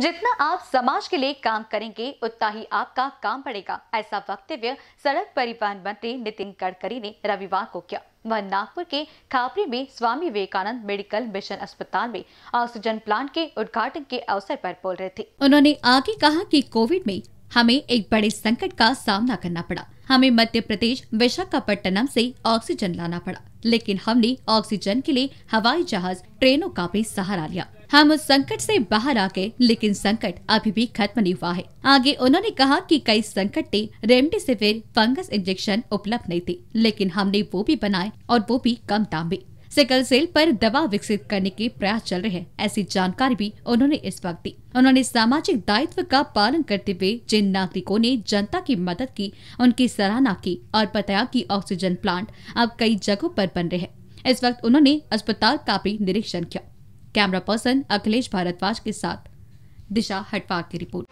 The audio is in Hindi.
जितना आप समाज के लिए काम करेंगे उतना ही आपका काम बढ़ेगा ऐसा वक्तव्य सड़क परिवहन मंत्री नितिन गडकरी ने रविवार को किया वह नागपुर के खापरी में स्वामी विवेकानंद मेडिकल मिशन अस्पताल में ऑक्सीजन प्लांट के उद्घाटन के अवसर पर बोल रहे थे उन्होंने आगे कहा कि कोविड में हमें एक बड़े संकट का सामना करना पड़ा हमें मध्य प्रदेश विशाखापट्टनम ऐसी ऑक्सीजन लाना पड़ा लेकिन हमने ऑक्सीजन के लिए हवाई जहाज ट्रेनों का भी सहारा लिया हम उस संकट से बाहर आ गए लेकिन संकट अभी भी खत्म नहीं हुआ है आगे उन्होंने कहा कि कई संकट ने रेमडेसिविर फंगस इंजेक्शन उपलब्ध नहीं थे लेकिन हमने वो भी बनाए और वो भी कम दाम में सिकल सेल पर दवा विकसित करने के प्रयास चल रहे हैं ऐसी जानकारी भी उन्होंने इस वक्त दी उन्होंने सामाजिक दायित्व का पालन करते हुए जिन नागरिकों ने जनता की मदद की उनकी सराहना की और बताया कि ऑक्सीजन प्लांट अब कई जगहों पर बन रहे हैं इस वक्त उन्होंने अस्पताल का भी निरीक्षण किया कैमरा पर्सन अखिलेश भारद्वाज के साथ दिशा हटवा की रिपोर्ट